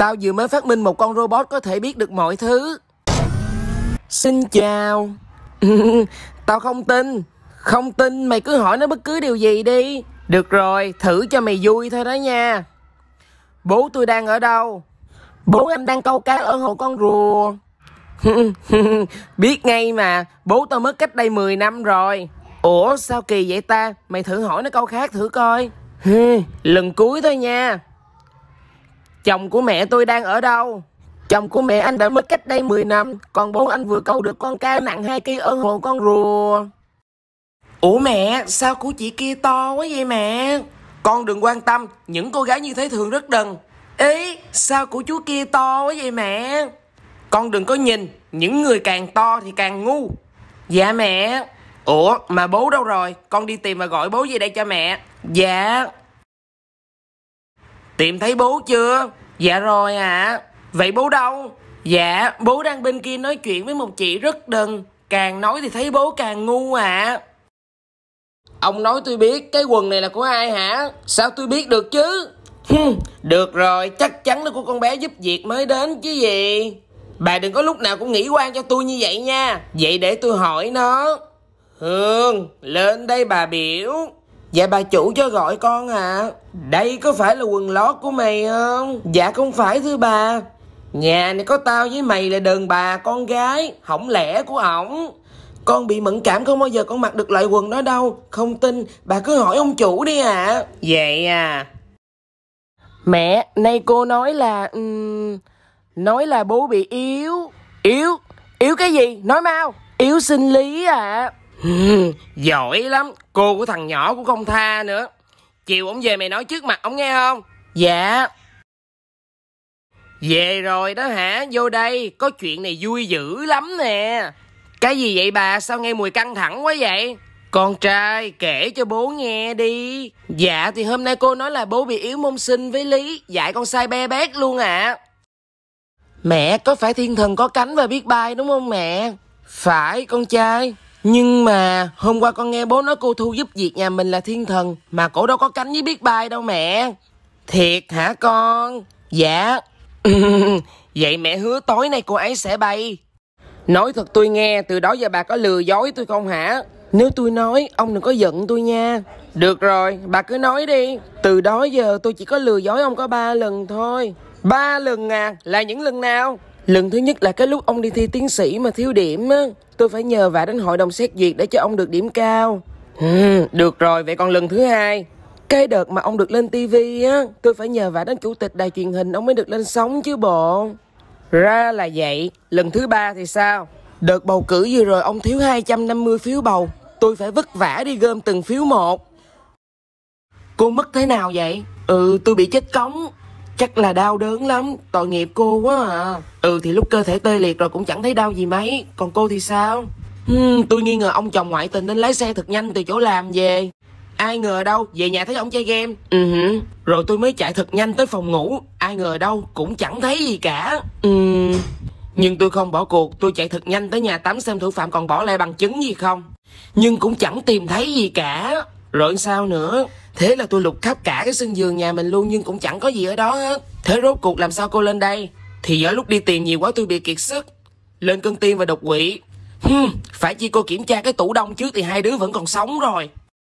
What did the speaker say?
Tao vừa mới phát minh một con robot có thể biết được mọi thứ. Xin chào. tao không tin. Không tin mày cứ hỏi nó bất cứ điều gì đi. Được rồi, thử cho mày vui thôi đó nha. Bố tôi đang ở đâu? Bố em đang câu cá ở hồ con rùa. biết ngay mà, bố tao mất cách đây 10 năm rồi. Ủa sao kỳ vậy ta? Mày thử hỏi nó câu khác thử coi. Lần cuối thôi nha. Chồng của mẹ tôi đang ở đâu? Chồng của mẹ anh đã mất cách đây 10 năm, còn bố anh vừa câu được con cá nặng 2 kg ở hồ con rùa. Ủa mẹ, sao của chị kia to quá vậy mẹ? Con đừng quan tâm, những cô gái như thế thường rất đần. Ý, sao của chú kia to quá vậy mẹ? Con đừng có nhìn, những người càng to thì càng ngu. Dạ mẹ. Ủa, mà bố đâu rồi? Con đi tìm và gọi bố về đây cho mẹ. Dạ. Tìm thấy bố chưa? Dạ rồi ạ. À. Vậy bố đâu? Dạ, bố đang bên kia nói chuyện với một chị rất đần. Càng nói thì thấy bố càng ngu ạ. À. Ông nói tôi biết cái quần này là của ai hả? Sao tôi biết được chứ? được rồi, chắc chắn là của con bé giúp việc mới đến chứ gì. Bà đừng có lúc nào cũng nghĩ quan cho tôi như vậy nha. Vậy để tôi hỏi nó. Hương, lên đây bà biểu. Dạ bà chủ cho gọi con à Đây có phải là quần lót của mày không Dạ không phải thưa bà Nhà này có tao với mày là đờn bà con gái Hỏng lẻ của ổng Con bị mẫn cảm không bao giờ con mặc được loại quần đó đâu Không tin bà cứ hỏi ông chủ đi à Vậy à Mẹ nay cô nói là um, Nói là bố bị yếu Yếu Yếu cái gì nói mau Yếu sinh lý à Giỏi lắm Cô của thằng nhỏ cũng không tha nữa Chiều ổng về mày nói trước mặt ổng nghe không Dạ Về rồi đó hả Vô đây có chuyện này vui dữ lắm nè Cái gì vậy bà Sao nghe mùi căng thẳng quá vậy con trai kể cho bố nghe đi Dạ thì hôm nay cô nói là bố bị yếu môn sinh với Lý Dạy con sai be bét luôn ạ à. Mẹ có phải thiên thần có cánh và biết bay đúng không mẹ Phải con trai nhưng mà hôm qua con nghe bố nói cô Thu giúp việc nhà mình là thiên thần Mà cổ đâu có cánh với biết bay đâu mẹ Thiệt hả con Dạ Vậy mẹ hứa tối nay cô ấy sẽ bay Nói thật tôi nghe Từ đó giờ bà có lừa dối tôi không hả Nếu tôi nói ông đừng có giận tôi nha Được rồi bà cứ nói đi Từ đó giờ tôi chỉ có lừa dối ông có ba lần thôi Ba lần à Là những lần nào Lần thứ nhất là cái lúc ông đi thi tiến sĩ mà thiếu điểm á. Tôi phải nhờ vả đến hội đồng xét duyệt để cho ông được điểm cao. Ừ, được rồi, vậy còn lần thứ hai. Cái đợt mà ông được lên TV, á, tôi phải nhờ vả đến chủ tịch đài truyền hình ông mới được lên sóng chứ bộ. Ra là vậy, lần thứ ba thì sao? Đợt bầu cử vừa rồi ông thiếu 250 phiếu bầu, tôi phải vất vả đi gom từng phiếu một. Cô mất thế nào vậy? Ừ, tôi bị chết cống. Chắc là đau đớn lắm, tội nghiệp cô quá à. Ừ thì lúc cơ thể tê liệt rồi cũng chẳng thấy đau gì mấy, còn cô thì sao? Hmm, tôi nghi ngờ ông chồng ngoại tình nên lái xe thật nhanh từ chỗ làm về. Ai ngờ đâu, về nhà thấy ông chơi game. Ừ, uh-huh. rồi tôi mới chạy thật nhanh tới phòng ngủ. Ai ngờ đâu, cũng chẳng thấy gì cả. Ừ. Uh. Nhưng tôi không bỏ cuộc, tôi chạy thật nhanh tới nhà tắm xem thủ phạm còn bỏ lại bằng chứng gì không. Nhưng cũng chẳng tìm thấy gì cả. Rồi sao nữa? Thế là tôi lục khắp cả cái sân giường nhà mình luôn nhưng cũng chẳng có gì ở đó hết. Thế rốt cuộc làm sao cô lên đây? Thì do lúc đi tìm nhiều quá tôi bị kiệt sức. Lên cơn tim và đột quỵ. Hmm, phải chi cô kiểm tra cái tủ đông trước thì hai đứa vẫn còn sống rồi.